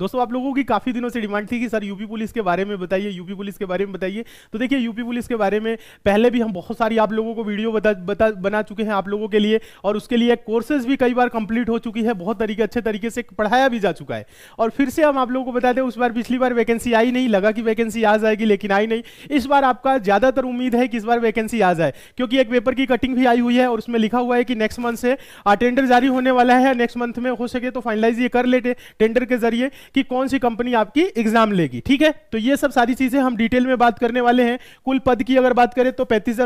दोस्तों आप लोगों की काफ़ी दिनों से डिमांड थी कि सर यूपी पुलिस के बारे में बताइए यूपी पुलिस के बारे में बताइए तो देखिए यूपी पुलिस के बारे में पहले भी हम बहुत सारी आप लोगों को वीडियो बता बता बना चुके हैं आप लोगों के लिए और उसके लिए कोर्सेज भी कई बार कंप्लीट हो चुकी है बहुत तरीके अच्छे तरीके से पढ़ाया भी जा चुका है और फिर से हम आप लोगों को बताते हैं उस बार पिछली बार वैकेंसी आई नहीं लगा कि वैकेंसी आ जाएगी लेकिन आई नहीं इस बार आपका ज़्यादातर उम्मीद है कि इस बार वैकेंसी आ जाए क्योंकि एक पेपर की कटिंग भी आई हुई है और उसमें लिखा हुआ है कि नेक्स्ट मंथ से टेंडर जारी होने वाला है नेक्स्ट मंथ में हो सके तो फाइनलाइज ये कर लेते टेंडर के जरिए कि कौन सी कंपनी आपकी एग्जाम लेगी ठीक है तो ये सब सारी चीजें हम डिटेल में बात करने वाले हैं कुल पद की अगर बात करें तो पैंतीस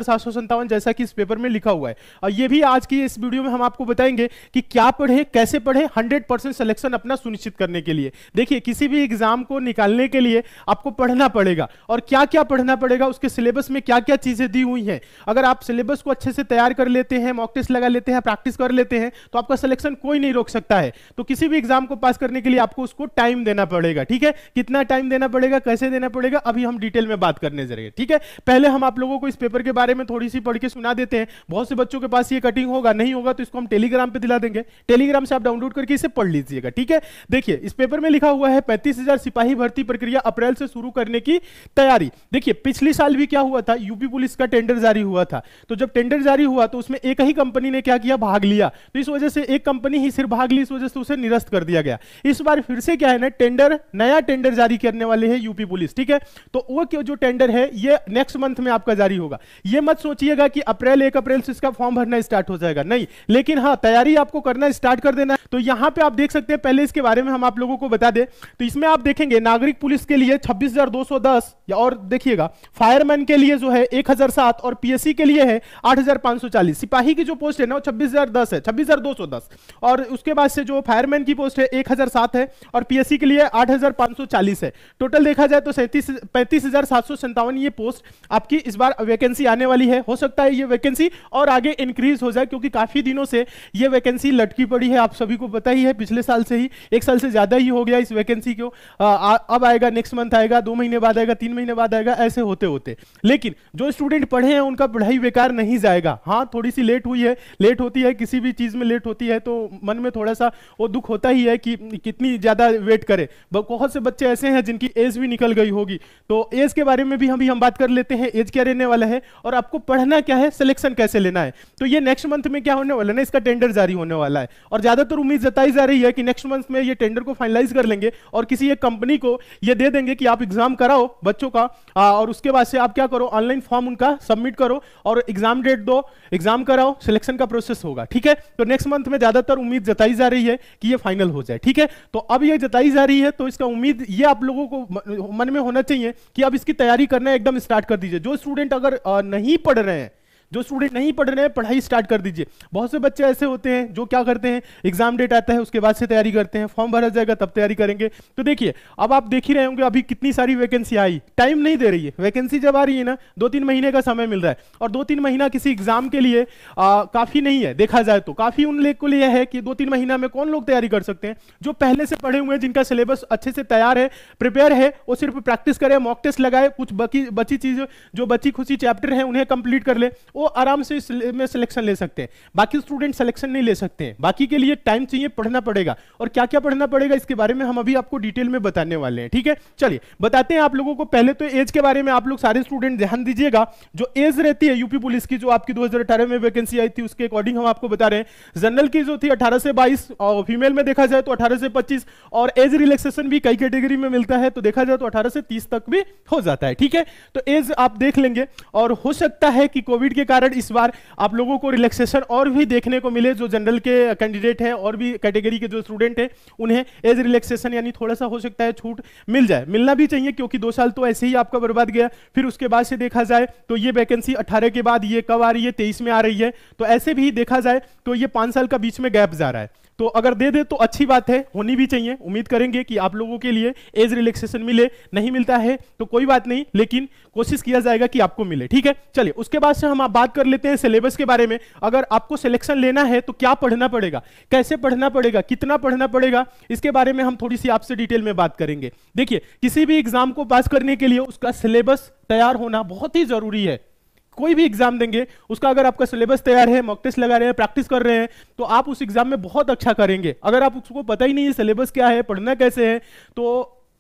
जैसा कि इस पेपर में लिखा हुआ है और ये भी आज की इस वीडियो में हम आपको बताएंगे कि क्या पढ़े कैसे पढ़े हंड्रेड परसेंट सिलेक्शन अपना सुनिश्चित करने के लिए देखिए किसी भी एग्जाम को निकालने के लिए आपको पढ़ना पड़ेगा और क्या क्या पढ़ना पड़ेगा उसके सिलेबस में क्या क्या चीजें दी हुई हैं अगर आप सिलेबस को अच्छे से तैयार कर लेते हैं मॉक टेस्ट लगा लेते हैं प्रैक्टिस कर लेते हैं तो आपका सिलेक्शन कोई नहीं रोक सकता है तो किसी भी एग्जाम को पास करने के लिए आपको उसको टाइम टाइम देना पड़ेगा ठीक है कितना टाइम देना पड़ेगा कैसे देना पड़ेगा अभी हम डिटेल में बात करने जरिए ठीक है पहले हम आप लोगों को इस पेपर के बारे में थोड़ी सी पढ़ के सुना देते हैं बहुत से बच्चों के पास ये कटिंग होगा नहीं होगा तो इसको हम टेलीग्राम पर दिला देंगे टेलीग्राम से आप डाउनलोड करके इसे पढ़ लीजिएगा ठीक है देखिए इस पेपर में लिखा हुआ है पैंतीस सिपाही भर्ती प्रक्रिया अप्रैल से शुरू करने की तैयारी देखिए पिछले साल भी क्या हुआ था यूपी पुलिस का टेंडर जारी हुआ था तो जब टेंडर जारी हुआ तो उसमें एक ही कंपनी ने क्या किया भाग लिया तो इस वजह से एक कंपनी ही सिर्फ भाग ली इस वजह से उसे निरस्त कर दिया गया इस बार फिर से क्या है है टेंडर नया टेंडर जारी करने वाले हैं यूपी पुलिस ठीक है तो वो क्यों जो टेंडर है ये नेक्स्ट मंथ में आपका जारी होगा ये मत सोचिएगा कि अप्रैल एक अप्रैल से इसका फॉर्म भरना स्टार्ट हो जाएगा नहीं लेकिन हाँ तैयारी आपको करना स्टार्ट कर देना तो यहां पे आप देख सकते हैं पहले इसके बारे में हम आप लोगों को बता दें तो इसमें आप देखेंगे नागरिक पुलिस के लिए छब्बीस और देखिएगा फायरमैन के लिए जो है एक और पीएससी के लिए है आठ सिपाही की जो पोस्ट है ना वो 26,010 है छब्बीस और उसके बाद से जो फायरमैन की पोस्ट है एक है और पीएससी एससी के लिए 8,540 है टोटल देखा जाए तो सैंतीस पैंतीस ये पोस्ट आपकी इस बार वैकेंसी आने वाली है हो सकता है ये वैकेंसी और आगे इंक्रीज हो जाए क्योंकि काफी दिनों से ये वैकेंसी लटकी पड़ी है आप सभी को पता ही है पिछले साल से ही एक साल से ज्यादा ही हो गया इस वैकेंसी को अब आएगा नेक्स्ट मंथ आएगा दो महीने बाद आएगा तीन महीने बाद आएगा ऐसे होते होते लेकिन जो स्टूडेंट पढ़े हैं उनका पढ़ाई बेकार नहीं जाएगा हाँ थोड़ी सी लेट हुई है लेट होती है किसी भी चीज में लेट होती है तो मन में थोड़ा सा वो दुख होता ही है कि कितनी ज्यादा इवेलुएट करें बहुत से बच्चे ऐसे हैं जिनकी एज भी निकल गई होगी तो एज के बारे में भी हम भी हम बात कर लेते हैं एज क्या रहने वाला है और आपको पढ़ना क्या है सिलेक्शन कैसे लेना है तो ये नेक्स्ट मंथ में क्या होने वाला है ना इसका टेंडर जारी होने वाला है और ज्यादातर उम्मीद जताई जा रही है कि नेक्स्ट मंथ में ये टेंडर को फाइनलाइज कर लेंगे और किसी एक कंपनी को ये दे देंगे कि आप एग्जाम कराओ बच्चों का और उसके बाद से आप क्या करो ऑनलाइन फॉर्म उनका सबमिट करो और एग्जाम डेट दो एग्जाम कराओ सिलेक्शन का प्रोसेस होगा ठीक है तो नेक्स्ट मंथ में ज्यादातर उम्मीद जताई जा रही है कि ये फाइनल हो जाए ठीक है तो अब ये जताई प्राइज आ रही है तो इसका उम्मीद ये आप लोगों को मन में होना चाहिए कि अब इसकी तैयारी करना एकदम स्टार्ट कर दीजिए जो स्टूडेंट अगर नहीं पढ़ रहे हैं जो स्टूडेंट नहीं पढ़ रहे हैं पढ़ाई स्टार्ट कर दीजिए बहुत से बच्चे ऐसे होते हैं जो क्या करते हैं एग्जाम डेट आता है उसके बाद से तैयारी करते हैं फॉर्म भरा जाएगा तब तैयारी करेंगे तो देखिए अब आप देख ही रहे होंगे अभी कितनी सारी वैकेंसी आई टाइम नहीं दे रही है वैकेंसी जब आ रही है ना दो तीन महीने का समय मिल रहा है और दो तीन महीना किसी एग्जाम के लिए आ, काफी नहीं है देखा जाए तो काफी उन लोग को लिए है कि दो तीन महीना में कौन लोग तैयारी कर सकते हैं जो पहले से पढ़े हुए हैं जिनका सिलेबस अच्छे से तैयार है प्रिपेयर है वो सिर्फ प्रैक्टिस करे मॉक टेस्ट लगाए कुछ बची बची चीज जो बची खुशी चैप्टर है उन्हें कंप्लीट कर ले वो वो आराम से इसमें सिलेक्शन ले सकते हैं बाकी स्टूडेंट सिलेक्शन नहीं ले सकते हैं बाकी के लिए टाइम चाहिए पढ़ना पड़ेगा और क्या क्या पढ़ना पड़ेगा इसके बारे में हम अभी आपको डिटेल में बताने वाले हैं ठीक है चलिए बताते हैं आप लोगों को पहले तो एज के बारे में आप लोग सारे स्टूडेंट ध्यान दीजिएगा जो एज रहती है यूपी पुलिस की जो आपकी दो में वैकेंसी आई थी उसके अकॉर्डिंग हम आपको बता रहे हैं जनरल की जो थी अठारह से बाईस और फीमेल में देखा जाए तो अठारह से पच्चीस और एज रिलेक्सेशन भी कई कैटेगरी में मिलता है तो देखा जाए तो अठारह से तीस तक भी हो जाता है ठीक है तो एज आप देख लेंगे और हो सकता है कि कोविड के कारण इस बार आप लोगों को रिलैक्सेशन और भी देखने को मिले जो जनरल के कैंडिडेट है और भी कैटेगरी के जो स्टूडेंट है उन्हें एज रिलैक्सेशन यानी थोड़ा सा हो सकता है छूट मिल जाए मिलना भी चाहिए क्योंकि दो साल तो ऐसे ही आपका बर्बाद गया फिर उसके बाद से देखा जाए तो ये वैकेंसी अठारह के बाद ये कब आ रही है तेईस में आ रही है तो ऐसे भी देखा जाए तो ये पांच साल का बीच में गैप जा रहा है तो अगर दे दे तो अच्छी बात है होनी भी चाहिए उम्मीद करेंगे कि आप लोगों के लिए एज रिलैक्सेशन मिले नहीं मिलता है तो कोई बात नहीं लेकिन कोशिश किया जाएगा कि आपको मिले ठीक है चलिए उसके बाद से हम आप बात कर लेते हैं सिलेबस के बारे में अगर आपको सिलेक्शन लेना है तो क्या पढ़ना पड़ेगा कैसे पढ़ना पड़ेगा कितना पढ़ना पड़ेगा इसके बारे में हम थोड़ी सी आपसे डिटेल में बात करेंगे देखिए किसी भी एग्जाम को पास करने के लिए उसका सिलेबस तैयार होना बहुत ही जरूरी है कोई भी एग्जाम देंगे उसका अगर आपका सिलेबस तैयार है मॉक टेस्ट लगा रहे हैं प्रैक्टिस कर रहे हैं तो आप उस एग्जाम में बहुत अच्छा करेंगे अगर आप उसको पता ही नहीं है सिलेबस क्या है पढ़ना कैसे है तो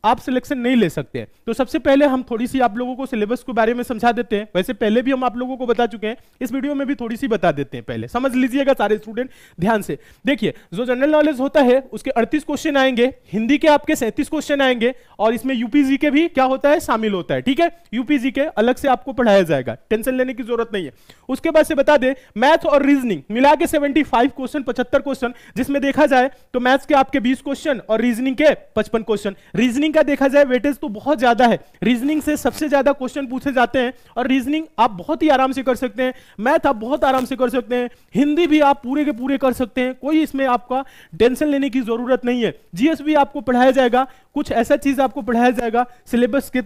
आप सिलेक्शन नहीं ले सकते हैं तो सबसे पहले हम थोड़ी सी आप लोगों को सिलेबस के बारे में समझा देते हैं वैसे पहले भी हम आप लोगों को बता चुके हैं इस वीडियो में भी थोड़ी सी बता देते हैं पहले समझ लीजिएगा सारे स्टूडेंट ध्यान से देखिए जो जनरल नॉलेज होता है उसके अड़तीस क्वेश्चन आएंगे हिंदी के आपके सैंतीस क्वेश्चन आएंगे और इसमें यूपीजी के भी क्या होता है शामिल होता है ठीक है यूपीजी के अलग से आपको पढ़ाया जाएगा टेंशन लेने की जरूरत नहीं है उसके बाद से बता दे मैथ और रीजनिंग मिला के सेवेंटी क्वेश्चन पचहत्तर क्वेश्चन जिसमें देखा जाए तो मैथ्स के आपके बीस क्वेश्चन और रीजनिंग के पचपन क्वेश्चन रीजनिंग रीजनिंग का देखा जाए वेटेज तो बहुत ज्यादा है रीजनिंग से सबसे ज्यादा क्वेश्चन पूछे जाते हैं और रीजनिंग आप बहुत ही आराम से कर सकते हैं मैथ आप बहुत आराम से कर सकते हैं हिंदी भी आप पूरे के पूरे कर सकते हैं कोई इसमें आपका टेंशन लेने की जरूरत नहीं है जीएस भी आपको पढ़ाया जाएगा कुछ ऐसा चीज आपको पढ़ाया जाएगा सिलेबस के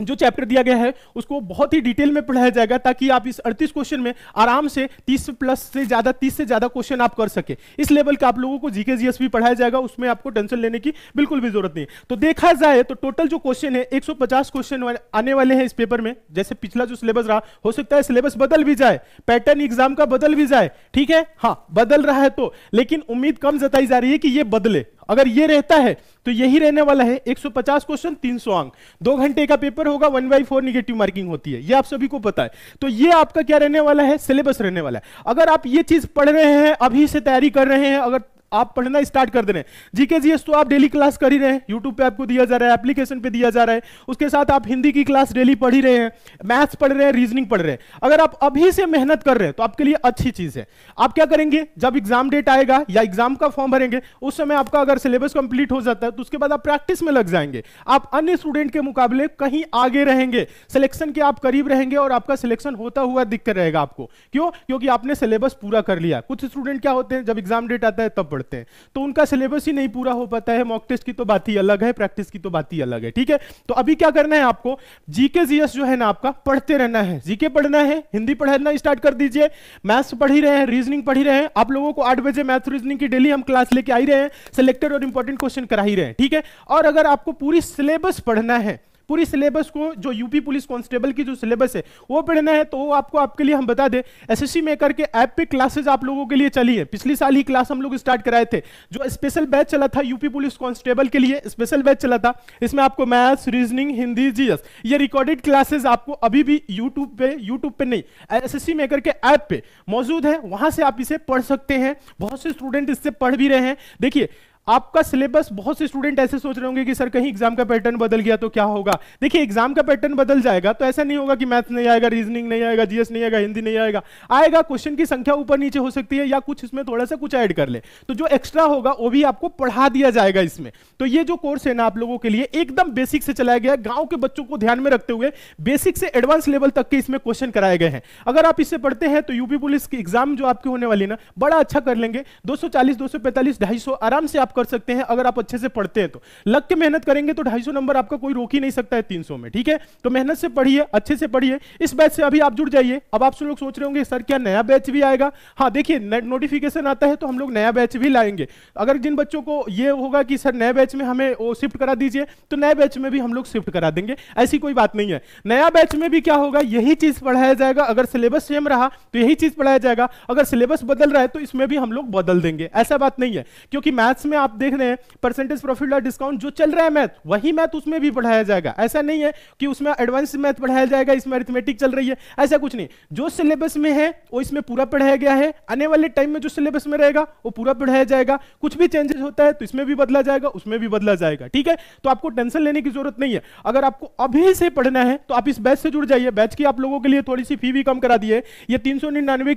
जो चैप्टर दिया गया है उसको बहुत ही डिटेल में पढ़ाया जाएगा ताकि आप इस 38 क्वेश्चन में आराम से 30 प्लस से ज्यादा 30 से ज्यादा क्वेश्चन आप कर सके इस लेवल का आप लोगों को जीके जीएस भी पढ़ाया जाएगा उसमें आपको टेंशन लेने की बिल्कुल भी जरूरत नहीं तो देखा जाए तो टोटल जो क्वेश्चन है एक क्वेश्चन आने वाले हैं इस पेपर में जैसे पिछला जो सिलेबस रहा हो सकता है सिलेबस बदल भी जाए पैटर्न एग्जाम का बदल भी जाए ठीक है हाँ बदल रहा है तो लेकिन उम्मीद कम जताई जा रही है कि ये बदले अगर ये रहता है तो यही रहने वाला है 150 क्वेश्चन 300 अंक दो घंटे का पेपर होगा one by four negative marking होती है ये आप सभी को पता है तो ये आपका क्या रहने वाला है सिलेबस रहने वाला है अगर आप ये चीज पढ़ रहे हैं अभी से तैयारी कर रहे हैं अगर आप पढ़ना स्टार्ट कर दे रहे हैं जीएस तो आप डेली क्लास कर ही रहे हैं यूट्यूब पे आपको दिया जा रहा है एप्लीकेशन पे दिया जा रहा है उसके साथ आप हिंदी की क्लास डेली पढ़ ही रहे हैं मैथ्स पढ़ रहे हैं रीजनिंग पढ़ रहे हैं अगर आप अभी से मेहनत कर रहे हैं तो आपके लिए अच्छी चीज है आप क्या करेंगे जब एग्जाम डेट आएगा या एग्जाम का फॉर्म भरेंगे उस समय आपका अगर सिलेबस कंप्लीट हो जाता है तो उसके बाद आप प्रैक्टिस में लग जाएंगे आप अन्य स्टूडेंट के मुकाबले कहीं आगे रहेंगे सिलेक्शन के आप करीब रहेंगे और आपका सिलेक्शन होता हुआ दिक्कत रहेगा आपको क्यों क्योंकि आपने सिलेबस पूरा कर लिया कुछ स्टूडेंट क्या होते हैं जब एग्जाम डेट आता है तब पढ़ते पढ़ते हैं तो उनका सिलेबस ही नहीं पूरा हो पाता है मॉक टेस्ट की तो बात ही अलग है प्रैक्टिस की तो बात ही अलग है ठीक है तो अभी क्या करना है आपको जीके जीएस जो है ना आपका पढ़ते रहना है जीके पढ़ना है हिंदी पढ़ना स्टार्ट कर दीजिए मैथ्स पढ़ ही रहे हैं रीजनिंग पढ़ ही रहे हैं आप लोगों को आठ बजे मैथ रीजनिंग की डेली हम क्लास लेके आई रहे हैं सिलेक्टेड और इंपॉर्टेंट क्वेश्चन करा ही रहे हैं ठीक है और अगर आपको पूरी सिलेबस पढ़ना है पूरी सिलेबस को जो यूपी पुलिस कांस्टेबल की जो सिलेबस है वो पढ़ना है तो वो आपको आपके लिए हम बता दें एसएससी मेकर के ऐप पे क्लासेज आप लोगों के लिए चली है पिछली साल ही क्लास हम लोग स्टार्ट कराए थे जो स्पेशल बैच चला था यूपी पुलिस कांस्टेबल के लिए स्पेशल बैच चला था इसमें आपको मैथ्स रीजनिंग हिंदी जीएस ये रिकॉर्डेड क्लासेज आपको अभी भी यूट्यूब पे यूट्यूब पे नहीं एस मेकर के ऐप पे मौजूद है वहां से आप इसे पढ़ सकते हैं बहुत से स्टूडेंट इससे पढ़ भी रहे हैं देखिए आपका सिलेबस बहुत से स्टूडेंट ऐसे सोच रहे होंगे कि सर कहीं एग्जाम का पैटर्न बदल गया तो क्या होगा देखिए एग्जाम का पैटर्न बदल जाएगा तो ऐसा नहीं होगा कि मैथ नहीं आएगा रीजनिंग नहीं आएगा जीएस नहीं आएगा हिंदी नहीं आएगा आएगा क्वेश्चन की संख्या ऊपर नीचे हो सकती है या कुछ इसमें थोड़ा सा कुछ ऐड कर ले तो जो एक्स्ट्रा होगा वो भी आपको पढ़ा दिया जाएगा इसमें तो ये जो कोर्स है ना आप लोगों के लिए एकदम बेसिक से चलाया गया गांव के बच्चों को ध्यान में रखते हुए बेसिक से एडवांस लेवल तक के इसमें क्वेश्चन कराए गए हैं अगर आप इससे पढ़ते हैं तो यूपी पुलिस की एग्जाम जो आपकी होने वाली ना बड़ा अच्छा कर लेंगे दो सौ चालीस आराम से आप कर सकते हैं अगर आप अच्छे से पढ़ते हैं तो लग के मेहनत करेंगे तो 250 नंबर आपका कोई रोक ही नहीं सकता है 300 में ठीक है तो मेहनत से पढ़िए अच्छे से पढ़िए इस बैच से अभी आप जुड़ जाइए अब आप सब लोग सोच रहे होंगे सर क्या नया बैच भी आएगा हाँ देखिए नोटिफिकेशन आता है तो हम लोग नया बैच भी लाएंगे अगर जिन बच्चों को ये होगा कि सर नए बैच में हमें वो शिफ्ट करा दीजिए तो नए बैच में भी हम लोग शिफ्ट करा देंगे ऐसी कोई बात नहीं है नया बैच में भी क्या होगा यही चीज पढ़ाया जाएगा अगर सिलेबस सेम रहा तो यही चीज पढ़ाया जाएगा अगर सिलेबस बदल रहा है तो इसमें भी हम लोग बदल देंगे ऐसा बात नहीं है क्योंकि मैथ्स में आप देख रहे हैं परसेंटेज प्रॉफिट और डिस्काउंट जो चल रहा है मैथ वही मैथ उसमें भी पढ़ाया जाएगा ऐसा नहीं है कि उसमें एडवांस मैथ पढ़ाया जाएगा इसमें अरिथमेटिक चल रही है ऐसा कुछ नहीं जो सिलेबस में है वो इसमें पूरा पढ़ाया गया है आने वाले टाइम में जो सिलेबस में रहेगा वो पूरा पढ़ाया जाएगा कुछ भी चेंजेस होता है तो इसमें भी बदला जाएगा उसमें भी बदला जाएगा ठीक है तो आपको टेंशन लेने की जरूरत नहीं है अगर आपको अभी से पढ़ना है तो आप इस बैच से जुड़ जाइए बैच की आप लोगों के लिए थोड़ी सी फी भी कम करा दी है ये तीन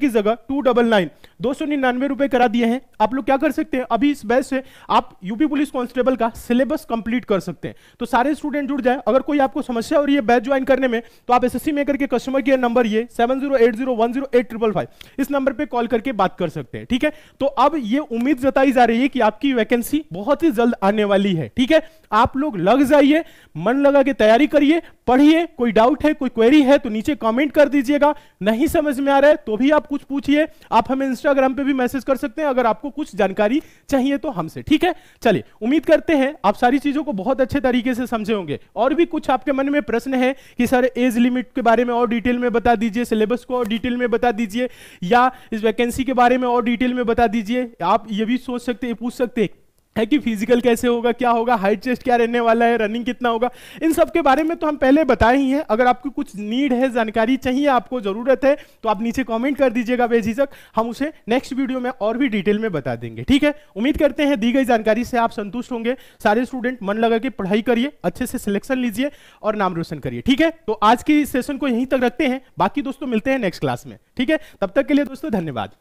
की जगह टू डबल नाइन दो सौ निन्यानवे रुपए करा दिए हैं आप लोग क्या कर सकते हैं अभी इस बैच से आप यूपी पुलिस कांस्टेबल का सिलेबस कंप्लीट कर सकते हैं तो सारे स्टूडेंट जुड़ जाए अगर कोई आपको समस्या हो रही है बैच ज्वाइन करने में तो आप एसएससी में करके कस्टमर केयर नंबर ये seven zero eight zero one zero eight triple five इस नंबर पर कॉल करके बात कर सकते हैं ठीक है तो अब ये उम्मीद जताई जा रही है कि आपकी वैकेंसी बहुत ही जल्द आने वाली है ठीक है आप लोग लग जाइए मन लगा के तैयारी करिए पढ़िए कोई डाउट है कोई क्वेरी है तो नीचे कॉमेंट कर दीजिएगा नहीं समझ में आ रहा है तो भी आप कुछ पूछिए आप हमें इंस्टा इंस्टाग्राम पे भी मैसेज कर सकते हैं अगर आपको कुछ जानकारी चाहिए तो हमसे ठीक है चलिए उम्मीद करते हैं आप सारी चीजों को बहुत अच्छे तरीके से समझे होंगे और भी कुछ आपके मन में प्रश्न है कि सर एज लिमिट के बारे में और डिटेल में बता दीजिए सिलेबस को और डिटेल में बता दीजिए या इस वैकेंसी के बारे में और डिटेल में बता दीजिए आप ये भी सोच सकते हैं पूछ सकते हैं કેક ફિઝિકલ કેસે હોગા ક્યા હોગા હાઈટ ચેસ્ટ ક્યા રનનેવાલા હે રનિંગ કિતના હોગા ઇન સબ કે બારે મે તો હમ પહેલે બતાહી હે અગર આપકો કુછ નીડ હે જાનકારી ચાહીએ આપકો જરૂરત હે તો આપ નીચે કમેન્ટ કર દીજેગા બેજીસક હમ ઉસે નેક્સ્ટ વિડિયો મે ઓર ભી ડિટેલ મે બતા દેંગે ઠીક હે ઉમીદ karte હે thee gai જાનકારી સે આપ સંતોષટ હોંગે સારી સ્ટુડન્ટ મન લગા કે પઢાઈ કરિયે ache se selection લીજીએ aur naam roshan kariye ઠીક હે તો આજ કે સેશન કો યહી તક રખતે હે બાકી દોસ્તો મિલતે હે નેક્સ્ટ ક્લાસ મે ઠીક હે તબ તક કે લિયે દોસ્તો ધન્યવાદ